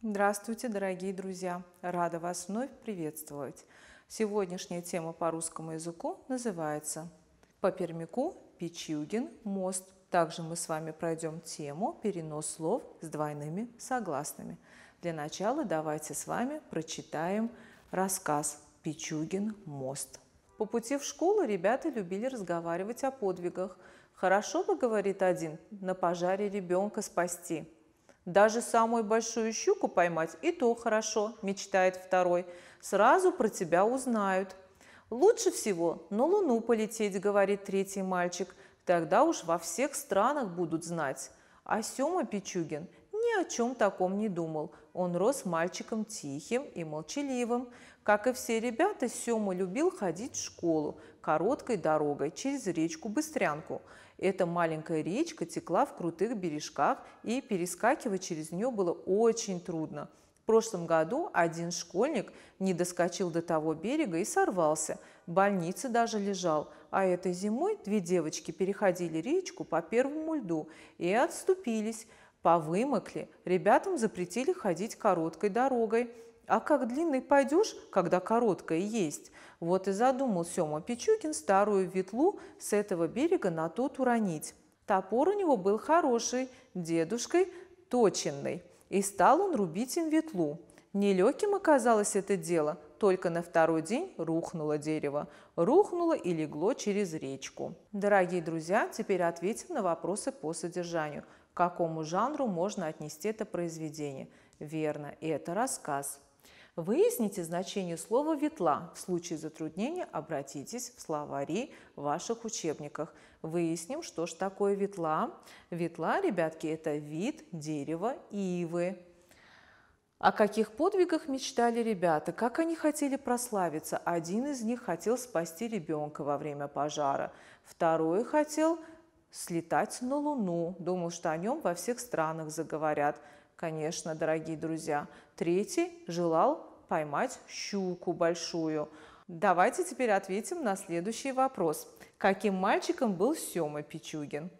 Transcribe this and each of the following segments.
Здравствуйте, дорогие друзья! Рада вас вновь приветствовать. Сегодняшняя тема по русскому языку называется «По Пермяку Пичугин мост». Также мы с вами пройдем тему «Перенос слов с двойными согласными». Для начала давайте с вами прочитаем рассказ «Пичугин мост». По пути в школу ребята любили разговаривать о подвигах. «Хорошо бы, — говорит один, — на пожаре ребенка спасти». Даже самую большую щуку поймать и то хорошо, мечтает второй. Сразу про тебя узнают. Лучше всего на Луну полететь, говорит третий мальчик. Тогда уж во всех странах будут знать. А Сема Пичугин ни о чем таком не думал. Он рос мальчиком тихим и молчаливым. Как и все ребята, Сёма любил ходить в школу короткой дорогой через речку Быстрянку. Эта маленькая речка текла в крутых бережках, и перескакивать через нее было очень трудно. В прошлом году один школьник не доскочил до того берега и сорвался. В больнице даже лежал. А этой зимой две девочки переходили речку по первому льду и отступились – повымокли, ребятам запретили ходить короткой дорогой. А как длинный пойдешь, когда короткая есть? Вот и задумал Сема Пичугин старую ветлу с этого берега на тот уронить. Топор у него был хороший, дедушкой точенный, и стал он рубить им ветлу. Нелегким оказалось это дело, только на второй день рухнуло дерево. Рухнуло и легло через речку. Дорогие друзья, теперь ответим на вопросы по содержанию – какому жанру можно отнести это произведение. Верно, и это рассказ. Выясните значение слова «ветла». В случае затруднения обратитесь в словари в ваших учебниках. Выясним, что же такое ветла. Ветла, ребятки, это вид дерева ивы. О каких подвигах мечтали ребята, как они хотели прославиться. Один из них хотел спасти ребенка во время пожара, второй хотел слетать на Луну. Думал, что о нем во всех странах заговорят. Конечно, дорогие друзья. Третий желал поймать щуку большую. Давайте теперь ответим на следующий вопрос. Каким мальчиком был Сема Пичугин?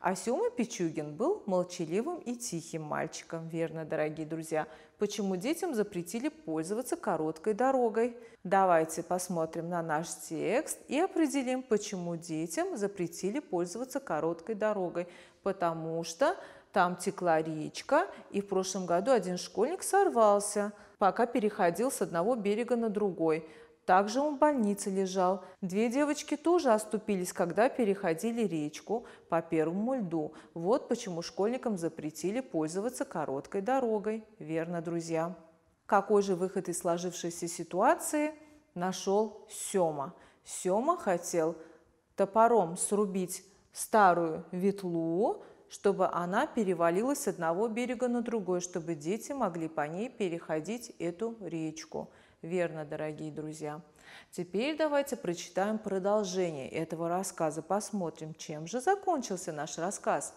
А Сема Пичугин был молчаливым и тихим мальчиком, верно, дорогие друзья. Почему детям запретили пользоваться короткой дорогой? Давайте посмотрим на наш текст и определим, почему детям запретили пользоваться короткой дорогой. Потому что там текла речка, и в прошлом году один школьник сорвался, пока переходил с одного берега на другой. Также он в больнице лежал. Две девочки тоже оступились, когда переходили речку по первому льду. Вот почему школьникам запретили пользоваться короткой дорогой. Верно, друзья. Какой же выход из сложившейся ситуации нашел Сёма? Сёма хотел топором срубить старую ветлу, чтобы она перевалилась с одного берега на другой, чтобы дети могли по ней переходить эту речку – Верно, дорогие друзья. Теперь давайте прочитаем продолжение этого рассказа, посмотрим, чем же закончился наш рассказ.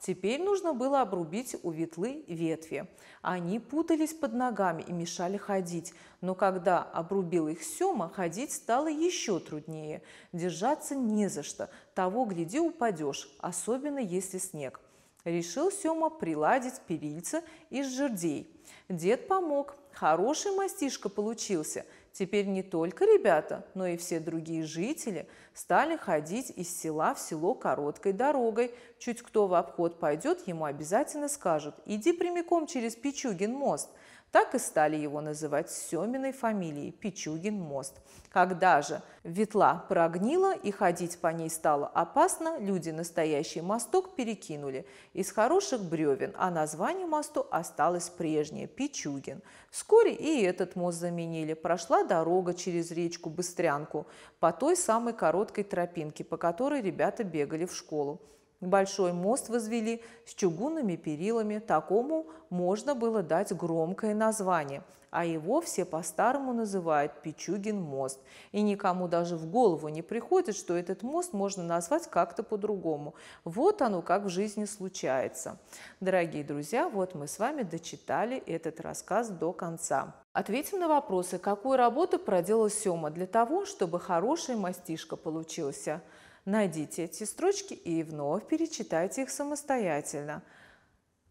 Теперь нужно было обрубить у ветлы ветви. Они путались под ногами и мешали ходить, но когда обрубил их Сёма, ходить стало еще труднее. Держаться не за что, того гляди упадешь, особенно если снег. Решил Сёма приладить перильца из жердей. Дед помог. Хороший мастишка получился. Теперь не только ребята, но и все другие жители стали ходить из села в село короткой дорогой. Чуть кто в обход пойдет, ему обязательно скажут «иди прямиком через Пичугин мост», так и стали его называть Семиной фамилией Пичугин мост. Когда же ветла прогнила и ходить по ней стало опасно, люди настоящий мосток перекинули из хороших бревен, а название мосту осталось прежнее – Пичугин. Вскоре и этот мост заменили. Прошла дорога через речку Быстрянку по той самой короткой тропинке, по которой ребята бегали в школу. Большой мост возвели с чугунными перилами. Такому можно было дать громкое название. А его все по-старому называют Пичугин мост. И никому даже в голову не приходит, что этот мост можно назвать как-то по-другому. Вот оно как в жизни случается. Дорогие друзья, вот мы с вами дочитали этот рассказ до конца. Ответим на вопросы, какую работу проделал Сема для того, чтобы хорошая мастишка получился – Найдите эти строчки и вновь перечитайте их самостоятельно.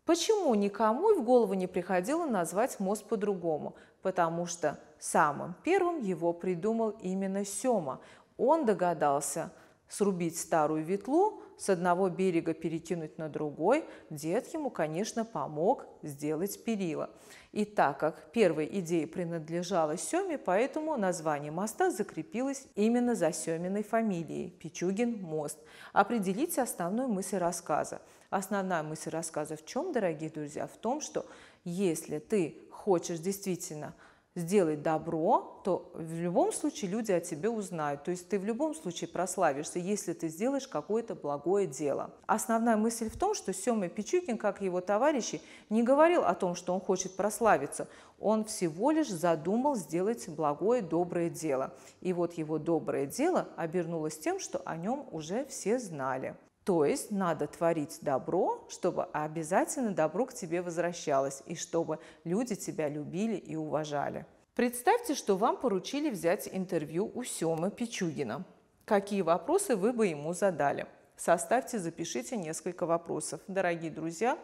Почему никому в голову не приходило назвать мост по-другому? Потому что самым первым его придумал именно Сёма. Он догадался – Срубить старую ветлу, с одного берега перекинуть на другой, дед ему, конечно, помог сделать перила. И так как первой идея принадлежала Семе, поэтому название моста закрепилось именно за Семиной фамилией – Пичугин мост. Определите основную мысль рассказа. Основная мысль рассказа в чем, дорогие друзья? В том, что если ты хочешь действительно – сделай добро, то в любом случае люди о тебе узнают. То есть ты в любом случае прославишься, если ты сделаешь какое-то благое дело. Основная мысль в том, что Сема Пичукин, как его товарищи, не говорил о том, что он хочет прославиться. Он всего лишь задумал сделать благое, доброе дело. И вот его доброе дело обернулось тем, что о нем уже все знали. То есть надо творить добро, чтобы обязательно добро к тебе возвращалось и чтобы люди тебя любили и уважали. Представьте, что вам поручили взять интервью у Семы Пичугина. Какие вопросы вы бы ему задали? Составьте, запишите несколько вопросов. Дорогие друзья,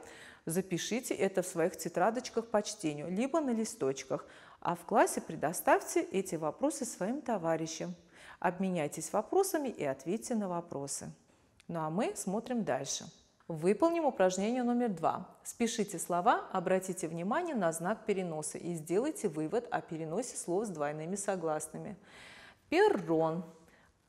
запишите это в своих тетрадочках по чтению, либо на листочках. А в классе предоставьте эти вопросы своим товарищам. Обменяйтесь вопросами и ответьте на вопросы. Ну а мы смотрим дальше. Выполним упражнение номер два. Спишите слова, обратите внимание на знак переноса и сделайте вывод о переносе слов с двойными согласными. Перрон,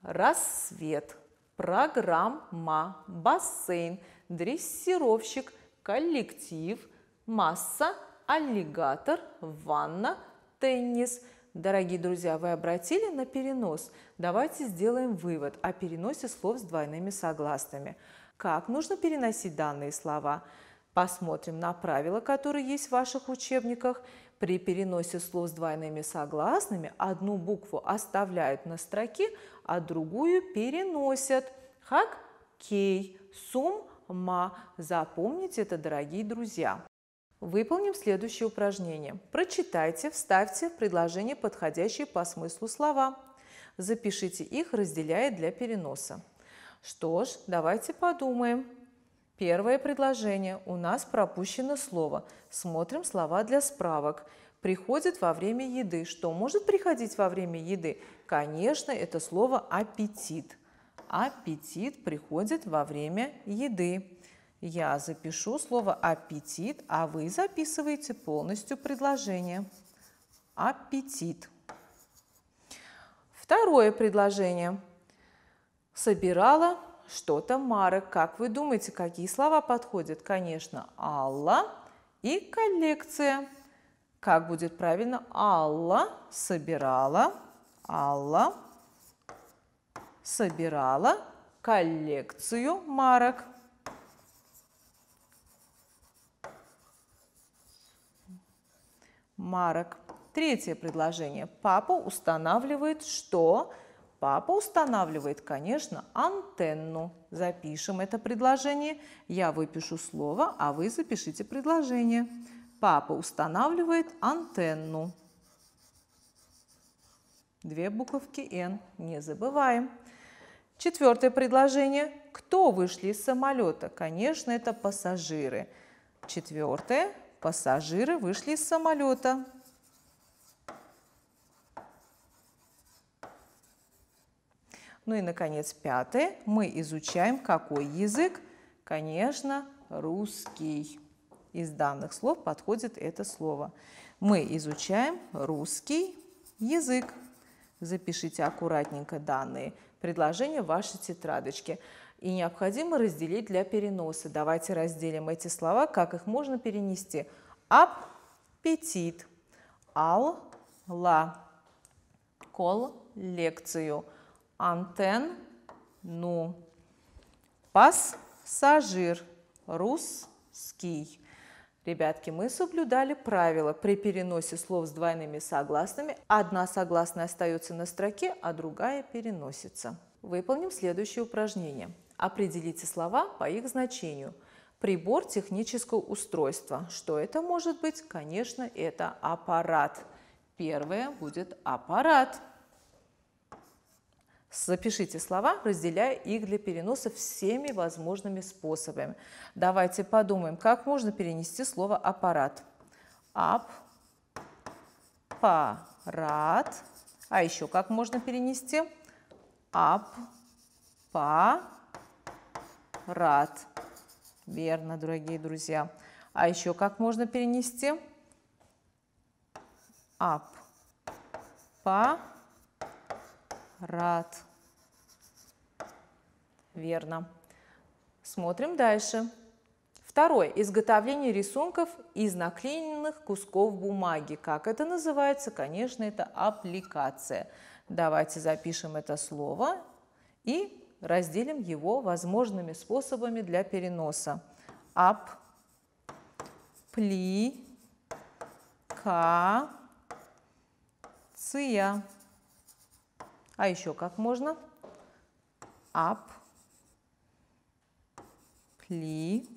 рассвет, программа, бассейн, дрессировщик, коллектив, масса, аллигатор, ванна, теннис – Дорогие друзья, вы обратили на перенос? Давайте сделаем вывод о переносе слов с двойными согласными. Как нужно переносить данные слова? Посмотрим на правила, которые есть в ваших учебниках. При переносе слов с двойными согласными одну букву оставляют на строке, а другую переносят. Хак, кей, сум, ма. Запомните это, дорогие друзья. Выполним следующее упражнение. Прочитайте, вставьте предложение подходящие по смыслу слова. Запишите их, разделяя для переноса. Что ж, давайте подумаем. Первое предложение. У нас пропущено слово. Смотрим слова для справок. Приходит во время еды. Что может приходить во время еды? Конечно, это слово «аппетит». Аппетит приходит во время еды. Я запишу слово аппетит, а вы записываете полностью предложение. Аппетит. Второе предложение. Собирала что-то Мара. Как вы думаете, какие слова подходят? Конечно, Алла и коллекция. Как будет правильно? Алла собирала, Алла собирала коллекцию марок. марок. Третье предложение. Папа устанавливает что? Папа устанавливает, конечно, антенну. Запишем это предложение. Я выпишу слово, а вы запишите предложение. Папа устанавливает антенну. Две буковки «Н» не забываем. Четвертое предложение. Кто вышли из самолета? Конечно, это пассажиры. Четвертое Пассажиры вышли из самолета. Ну и, наконец, пятое. Мы изучаем какой язык? Конечно, русский. Из данных слов подходит это слово. Мы изучаем русский язык. Запишите аккуратненько данные предложения в вашей тетрадочке и необходимо разделить для переноса. Давайте разделим эти слова, как их можно перенести. Аппетит, алла, лекцию, Антен, ну, пассажир, русский. Ребятки, мы соблюдали правила при переносе слов с двойными согласными. Одна согласная остается на строке, а другая переносится. Выполним следующее упражнение. Определите слова по их значению. Прибор технического устройства. Что это может быть? Конечно, это аппарат. Первое будет аппарат. Запишите слова, разделяя их для переноса всеми возможными способами. Давайте подумаем, как можно перенести слово аппарат. Аппарат. А еще как можно перенести? Аппарат рад. Верно, дорогие друзья. А еще как можно перенести? Up. па, Рад. Верно. Смотрим дальше. Второе. Изготовление рисунков из наклеенных кусков бумаги. Как это называется? Конечно, это аппликация. Давайте запишем это слово и разделим его возможными способами для переноса. Ап, пли, ка, ция. А еще как можно? Ап, пли,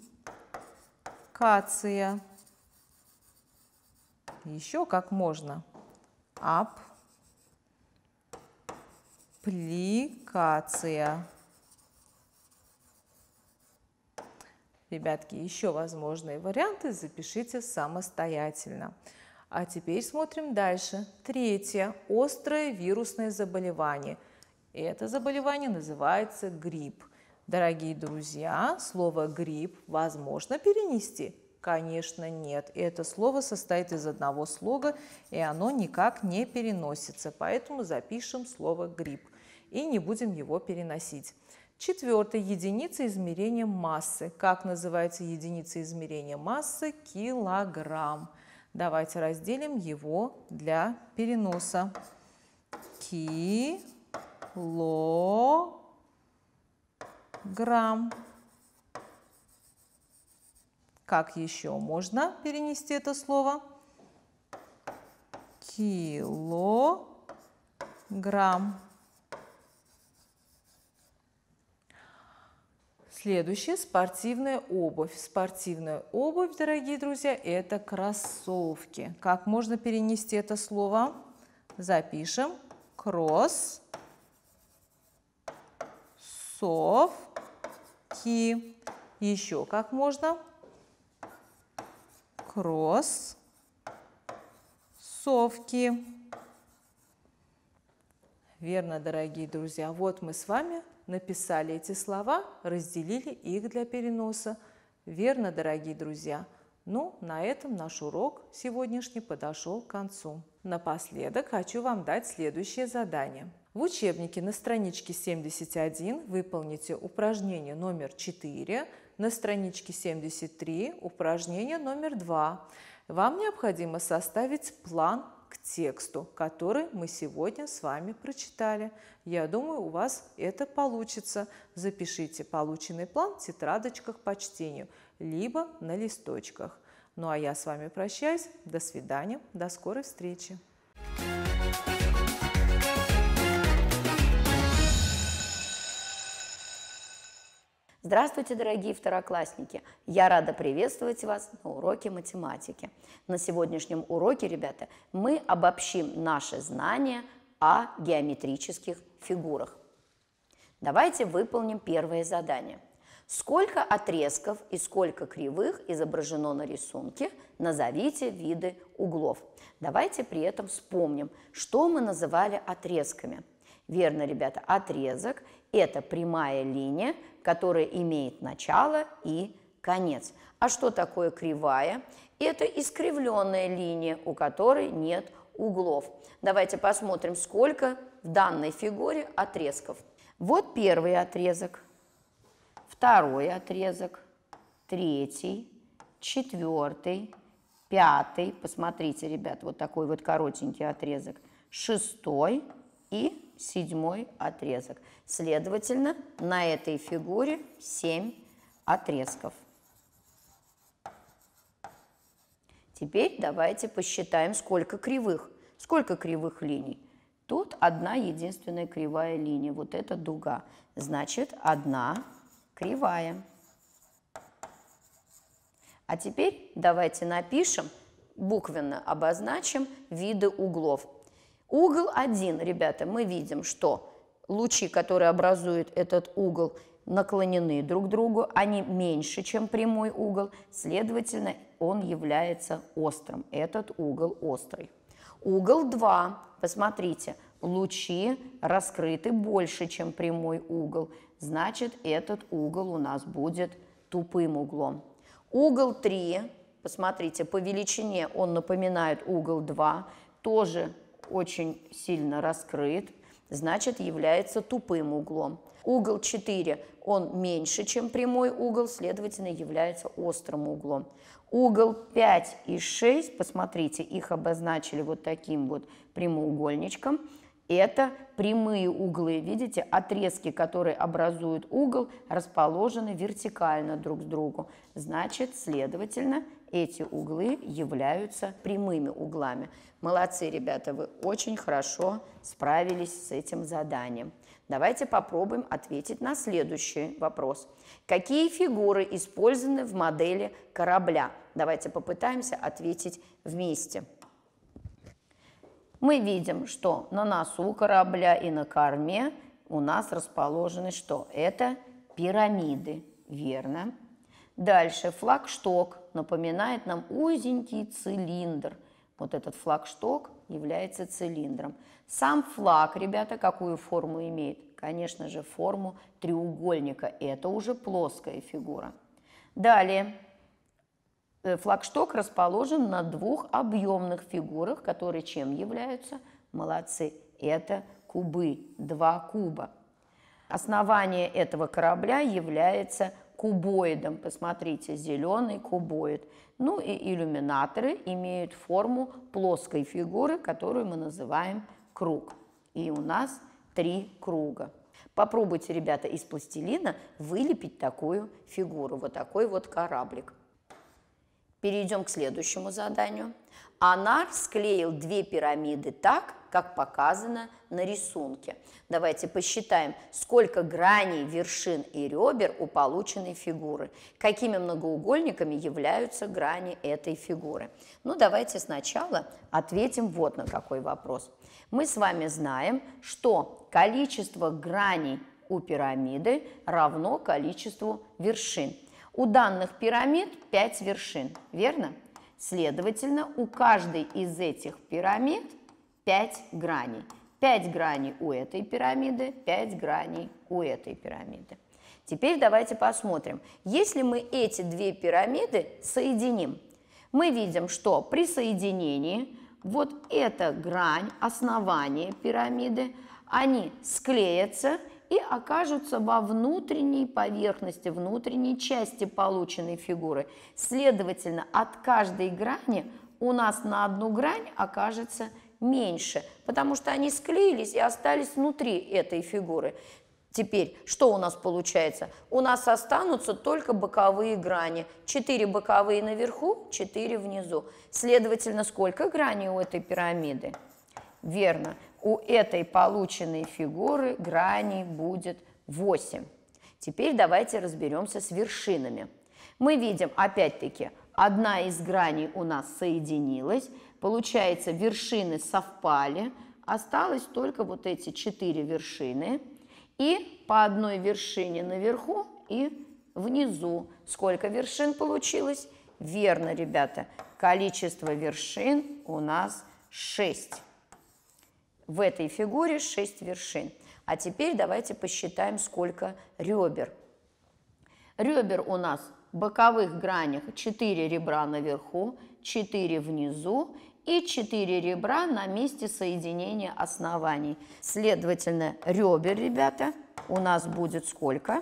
кация. Еще как можно? Ап, пликация. Ребятки, еще возможные варианты запишите самостоятельно. А теперь смотрим дальше. Третье. Острое вирусное заболевание. Это заболевание называется грипп. Дорогие друзья, слово грипп возможно перенести? Конечно, нет. Это слово состоит из одного слога, и оно никак не переносится. Поэтому запишем слово грипп и не будем его переносить. Четвертое – единица измерения массы. Как называется единица измерения массы? Килограмм. Давайте разделим его для переноса. Килограмм. Как еще можно перенести это слово? Килограмм. Следующее – спортивная обувь. Спортивная обувь, дорогие друзья, это кроссовки. Как можно перенести это слово? Запишем. Кросс. Совки. Еще как можно? Кросс. Совки. Верно, дорогие друзья. Вот мы с вами написали эти слова, разделили их для переноса. Верно, дорогие друзья. Ну, на этом наш урок сегодняшний подошел к концу. Напоследок хочу вам дать следующее задание. В учебнике на страничке 71 выполните упражнение номер 4, на страничке 73 упражнение номер 2. Вам необходимо составить план тексту, который мы сегодня с вами прочитали. Я думаю, у вас это получится. Запишите полученный план в тетрадочках по чтению, либо на листочках. Ну а я с вами прощаюсь. До свидания, до скорой встречи. Thank you Здравствуйте, дорогие второклассники! Я рада приветствовать вас на уроке математики. На сегодняшнем уроке, ребята, мы обобщим наши знания о геометрических фигурах. Давайте выполним первое задание. Сколько отрезков и сколько кривых изображено на рисунке, назовите виды углов. Давайте при этом вспомним, что мы называли отрезками. Верно, ребята, отрезок – это прямая линия, которая имеет начало и конец. А что такое кривая? Это искривленная линия, у которой нет углов. Давайте посмотрим, сколько в данной фигуре отрезков. Вот первый отрезок, второй отрезок, третий, четвертый, пятый. Посмотрите, ребят, вот такой вот коротенький отрезок. Шестой и седьмой отрезок. Следовательно, на этой фигуре 7 отрезков. Теперь давайте посчитаем, сколько кривых. Сколько кривых линий? Тут одна единственная кривая линия, вот эта дуга. Значит, одна кривая. А теперь давайте напишем, буквенно обозначим виды углов. Угол 1, ребята, мы видим, что лучи, которые образуют этот угол, наклонены друг к другу, они меньше, чем прямой угол, следовательно, он является острым. Этот угол острый. Угол 2, посмотрите, лучи раскрыты больше, чем прямой угол, значит, этот угол у нас будет тупым углом. Угол 3, посмотрите, по величине он напоминает угол 2, тоже очень сильно раскрыт, значит является тупым углом. Угол 4, он меньше, чем прямой угол, следовательно, является острым углом. Угол 5 и 6, посмотрите, их обозначили вот таким вот прямоугольничком. Это прямые углы, видите, отрезки, которые образуют угол, расположены вертикально друг к другу. Значит, следовательно, эти углы являются прямыми углами. Молодцы, ребята, вы очень хорошо справились с этим заданием. Давайте попробуем ответить на следующий вопрос. Какие фигуры использованы в модели корабля? Давайте попытаемся ответить вместе. Мы видим, что на носу корабля и на корме у нас расположены что? Это пирамиды, верно? Дальше флагшток напоминает нам узенький цилиндр. Вот этот флагшток является цилиндром. Сам флаг, ребята, какую форму имеет? Конечно же, форму треугольника. Это уже плоская фигура. Далее, э, флагшток расположен на двух объемных фигурах, которые чем являются? Молодцы, это кубы, два куба. Основание этого корабля является кубоидом. Посмотрите, зеленый кубоид. Ну и иллюминаторы имеют форму плоской фигуры, которую мы называем круг. И у нас три круга. Попробуйте, ребята, из пластилина вылепить такую фигуру, вот такой вот кораблик. Перейдем к следующему заданию. Анар склеил две пирамиды так, как показано на рисунке. Давайте посчитаем, сколько граней, вершин и ребер у полученной фигуры, какими многоугольниками являются грани этой фигуры. Ну, давайте сначала ответим вот на какой вопрос. Мы с вами знаем, что количество граней у пирамиды равно количеству вершин. У данных пирамид 5 вершин, верно? Следовательно, у каждой из этих пирамид 5 граней. 5 граней у этой пирамиды, 5 граней у этой пирамиды. Теперь давайте посмотрим. Если мы эти две пирамиды соединим, мы видим, что при соединении вот эта грань, основание пирамиды, они склеятся и окажутся во внутренней поверхности, внутренней части полученной фигуры. Следовательно, от каждой грани у нас на одну грань окажется меньше, потому что они склеились и остались внутри этой фигуры. Теперь, что у нас получается? У нас останутся только боковые грани. Четыре боковые наверху, четыре внизу. Следовательно, сколько граней у этой пирамиды? Верно, у этой полученной фигуры граней будет 8. Теперь давайте разберемся с вершинами. Мы видим, опять-таки, одна из граней у нас соединилась, Получается, вершины совпали, осталось только вот эти четыре вершины. И по одной вершине наверху и внизу. Сколько вершин получилось? Верно, ребята, количество вершин у нас 6. В этой фигуре 6 вершин. А теперь давайте посчитаем, сколько ребер. Ребер у нас в боковых гранях 4 ребра наверху, 4 внизу и 4 ребра на месте соединения оснований. Следовательно, ребер, ребята, у нас будет сколько?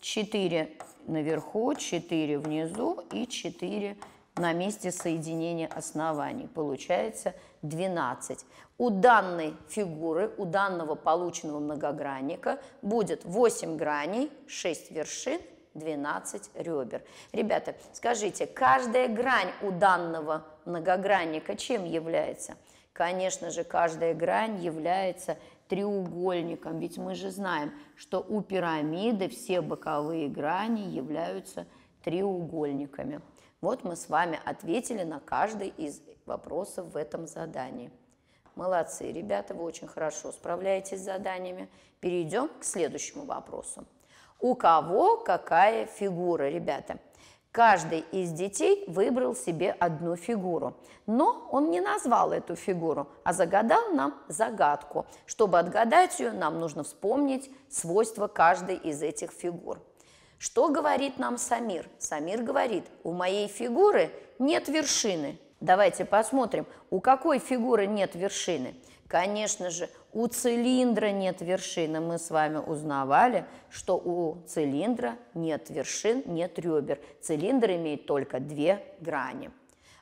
4 наверху, 4 внизу и 4 на месте соединения оснований. Получается 12. У данной фигуры, у данного полученного многогранника будет 8 граней, 6 вершин 12 ребер. Ребята, скажите, каждая грань у данного многогранника чем является? Конечно же, каждая грань является треугольником, ведь мы же знаем, что у пирамиды все боковые грани являются треугольником треугольниками. Вот мы с вами ответили на каждый из вопросов в этом задании. Молодцы, ребята, вы очень хорошо справляетесь с заданиями. Перейдем к следующему вопросу. У кого какая фигура, ребята? Каждый из детей выбрал себе одну фигуру, но он не назвал эту фигуру, а загадал нам загадку. Чтобы отгадать ее, нам нужно вспомнить свойства каждой из этих фигур. Что говорит нам Самир? Самир говорит, у моей фигуры нет вершины. Давайте посмотрим, у какой фигуры нет вершины. Конечно же, у цилиндра нет вершины. Мы с вами узнавали, что у цилиндра нет вершин, нет ребер. Цилиндр имеет только две грани.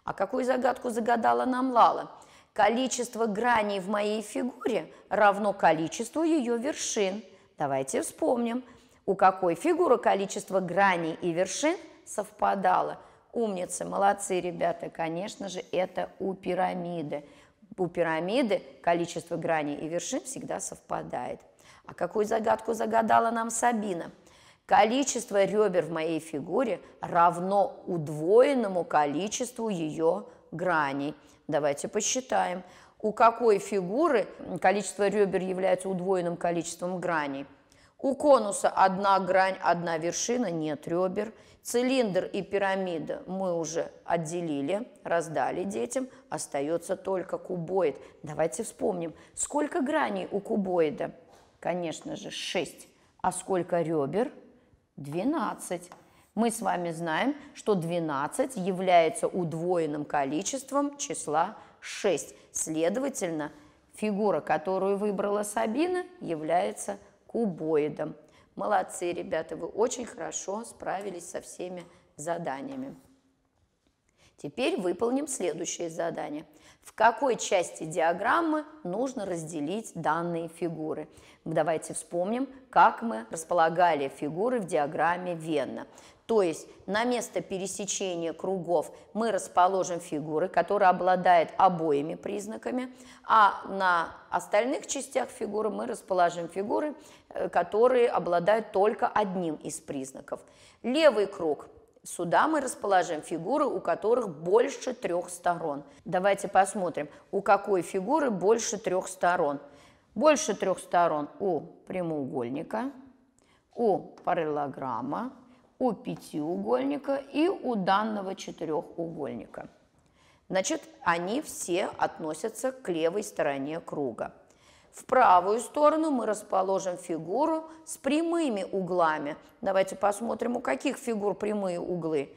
А какую загадку загадала нам Лала? Количество граней в моей фигуре равно количеству ее вершин. Давайте вспомним – у какой фигуры количество граней и вершин совпадало. Умницы, молодцы, ребята, конечно же, это у пирамиды. У пирамиды количество граней и вершин всегда совпадает. А какую загадку загадала нам Сабина? Количество ребер в моей фигуре равно удвоенному количеству ее граней. Давайте посчитаем. У какой фигуры количество ребер является удвоенным количеством граней? У конуса одна грань, одна вершина, нет ребер. Цилиндр и пирамида мы уже отделили, раздали детям. Остается только кубоид. Давайте вспомним, сколько граней у кубоида? Конечно же, 6. А сколько ребер? 12. Мы с вами знаем, что 12 является удвоенным количеством числа 6. Следовательно, фигура, которую выбрала Сабина, является кубоидом. Молодцы, ребята, вы очень хорошо справились со всеми заданиями. Теперь выполним следующее задание. В какой части диаграммы нужно разделить данные фигуры? Давайте вспомним, как мы располагали фигуры в диаграмме Венна. То есть на место пересечения кругов мы расположим фигуры, которые обладают обоими признаками, а на остальных частях фигуры мы расположим фигуры, э, которые обладают только одним из признаков. Левый круг Сюда мы расположим фигуры, у которых больше трех сторон. Давайте посмотрим, у какой фигуры больше трех сторон. Больше трех сторон у прямоугольника, у параллелограмма, у пятиугольника и у данного четырехугольника. Значит, они все относятся к левой стороне круга. В правую сторону мы расположим фигуру с прямыми углами. Давайте посмотрим, у каких фигур прямые углы.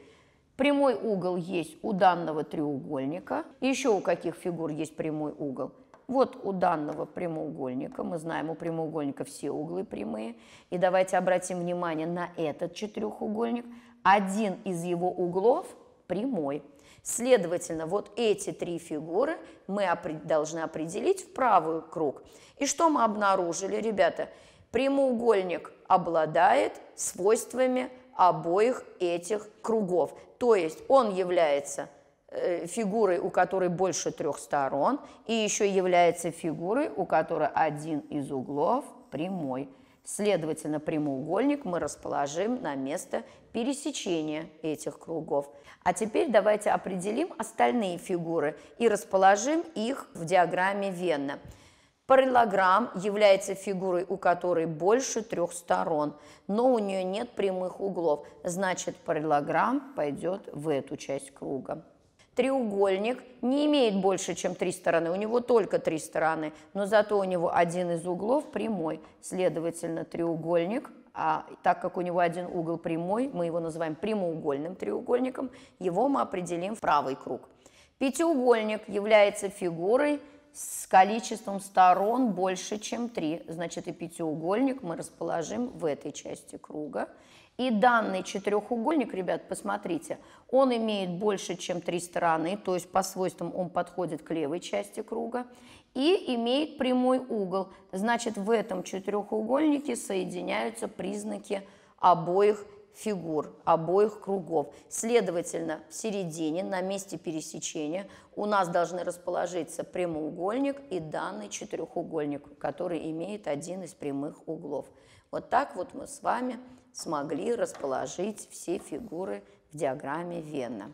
Прямой угол есть у данного треугольника. Еще у каких фигур есть прямой угол? Вот у данного прямоугольника, мы знаем, у прямоугольника все углы прямые, и давайте обратим внимание на этот четырехугольник. Один из его углов прямой. Следовательно, вот эти три фигуры мы должны определить в правый круг. И что мы обнаружили, ребята? Прямоугольник обладает свойствами обоих этих кругов. То есть он является Э, фигурой, у которой больше трех сторон, и еще является фигурой, у которой один из углов прямой. Следовательно, прямоугольник мы расположим на место пересечения этих кругов. А теперь давайте определим остальные фигуры и расположим их в диаграмме Венна. Параллелограмм является фигурой, у которой больше трех сторон, но у нее нет прямых углов. Значит, параллелограмм пойдет в эту часть круга треугольник не имеет больше, чем три стороны, у него только три стороны, но зато у него один из углов прямой, следовательно, треугольник, а так как у него один угол прямой, мы его называем прямоугольным треугольником, его мы определим в правый круг. Пятиугольник является фигурой с количеством сторон больше, чем три, значит и пятиугольник мы расположим в этой части круга – и данный четырехугольник, ребят, посмотрите, он имеет больше, чем три стороны, то есть по свойствам он подходит к левой части круга, и имеет прямой угол. Значит, в этом четырехугольнике соединяются признаки обоих фигур, обоих кругов. Следовательно, в середине, на месте пересечения, у нас должны расположиться прямоугольник и данный четырехугольник, который имеет один из прямых углов. Вот так вот мы с вами смогли расположить все фигуры в диаграмме Вена.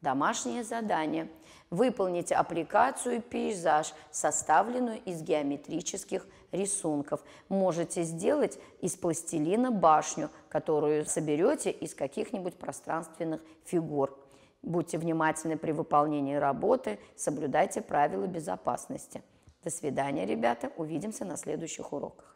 Домашнее задание – выполнить аппликацию «Пейзаж», составленную из геометрических рисунков. Можете сделать из пластилина башню, которую соберете из каких-нибудь пространственных фигур. Будьте внимательны при выполнении работы, соблюдайте правила безопасности. До свидания, ребята, увидимся на следующих уроках.